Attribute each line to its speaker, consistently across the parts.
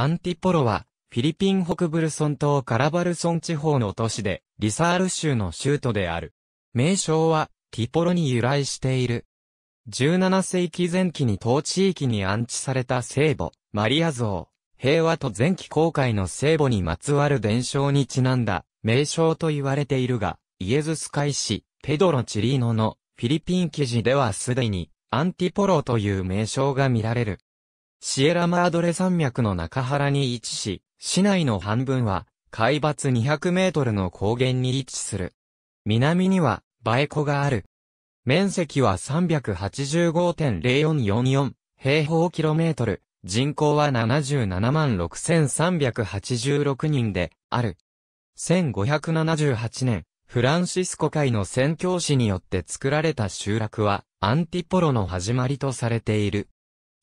Speaker 1: アンティポロは、フィリピン北ブルソン島カラバルソン地方の都市で、リサール州の州都である。名称は、ティポロに由来している。17世紀前期に当地域に安置された聖母、マリア像、平和と前期公開の聖母にまつわる伝承にちなんだ、名称と言われているが、イエズス会士、ペドロ・チリーノの、フィリピン記事ではすでに、アンティポロという名称が見られる。シエラマードレ山脈の中原に位置し、市内の半分は、海抜200メートルの高原に位置する。南には、バエコがある。面積は385.0444平方キロメートル、人口は77万6386人で、ある。1578年、フランシスコ会の宣教師によって作られた集落は、アンティポロの始まりとされている。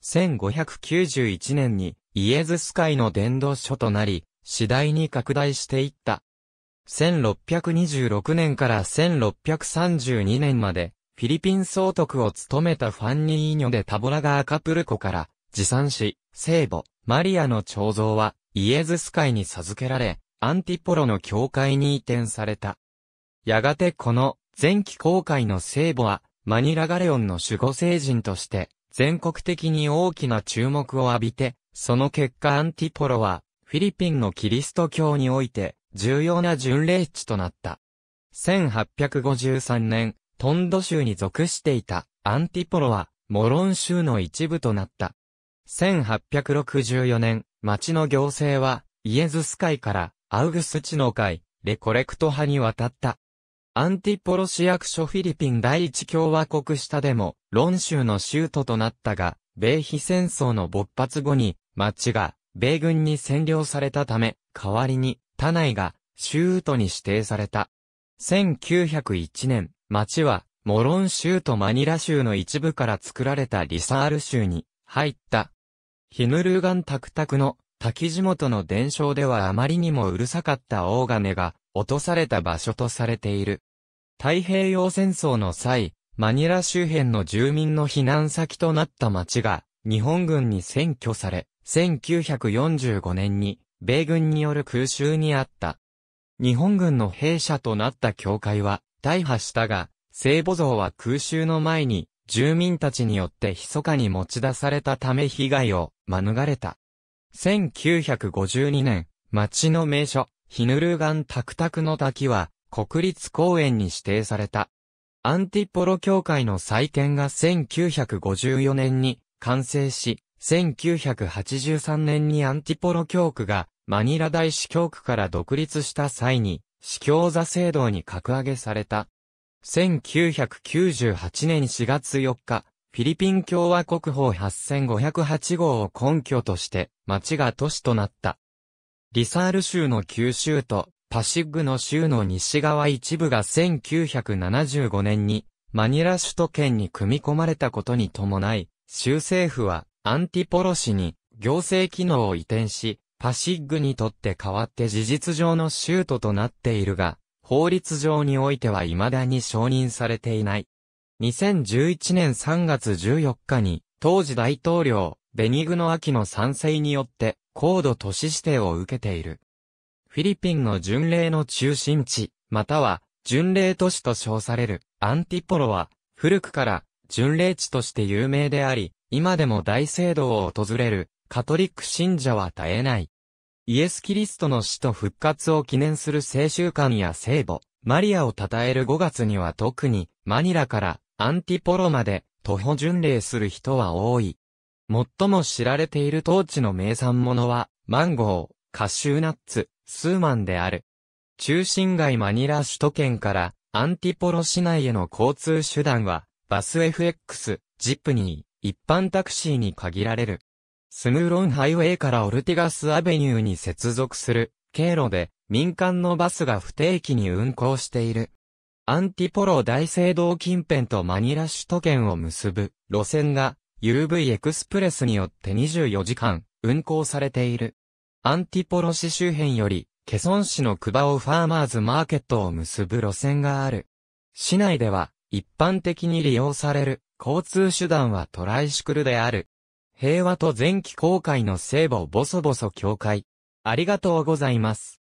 Speaker 1: 1591年にイエズス会の伝道書となり、次第に拡大していった。1626年から1632年まで、フィリピン総督を務めたファンニーニョでタボラがアカプルコから持参し、聖母、マリアの彫像はイエズス会に授けられ、アンティポロの教会に移転された。やがてこの前期公開の聖母は、マニラガレオンの守護聖人として、全国的に大きな注目を浴びて、その結果アンティポロは、フィリピンのキリスト教において、重要な巡礼地となった。1853年、トンド州に属していたアンティポロは、モロン州の一部となった。1864年、町の行政は、イエズス会から、アウグスチの会、レコレクト派に渡った。アンティポロ市役所フィリピン第一共和国下でも、論州の州都となったが、米非戦争の勃発後に、町が、米軍に占領されたため、代わりに、他内が、州都に指定された。1901年、町は、モロン州とマニラ州の一部から作られたリサール州に、入った。ヒヌルーガンタクタクの、滝地元の伝承ではあまりにもうるさかった大金が、落とされた場所とされている。太平洋戦争の際、マニラ周辺の住民の避難先となった町が、日本軍に占拠され、1945年に、米軍による空襲にあった。日本軍の兵舎となった教会は、大破したが、聖母像は空襲の前に、住民たちによって密かに持ち出されたため被害を免れた。1952年、町の名所、ヒヌルガンタクタクの滝は、国立公園に指定された。アンティポロ協会の再建が1954年に完成し、1983年にアンティポロ教区がマニラ大司教区から独立した際に、司教座制度に格上げされた。1998年4月4日、フィリピン共和国法8508号を根拠として、町が都市となった。リサール州の旧州とパシッグの州の西側一部が1975年にマニラ首都圏に組み込まれたことに伴い、州政府はアンティポロ市に行政機能を移転し、パシッグにとって代わって事実上の州都となっているが、法律上においては未だに承認されていない。2011年3月14日に、当時大統領、ベニグの秋の賛成によって、高度都市指定を受けている。フィリピンの巡礼の中心地、または巡礼都市と称されるアンティポロは、古くから巡礼地として有名であり、今でも大聖堂を訪れるカトリック信者は絶えない。イエス・キリストの死と復活を記念する聖習慣や聖母、マリアを称える5月には特にマニラからアンティポロまで徒歩巡礼する人は多い。最も知られている当地の名産物は、マンゴー、カシューナッツ、スーマンである。中心街マニラ首都圏からアンティポロ市内への交通手段は、バス FX、ジプニー、一般タクシーに限られる。スムーロンハイウェイからオルティガスアベニューに接続する経路で民間のバスが不定期に運行している。アンティポロ大聖堂近辺とマニラ首都圏を結ぶ路線が UV エクスプレスによって24時間運行されている。アンティポロ市周辺より、ケソン市のクバオファーマーズマーケットを結ぶ路線がある。市内では、一般的に利用される交通手段はトライシクルである。平和と前期公開の聖母ボソボソ教会。ありがとうございます。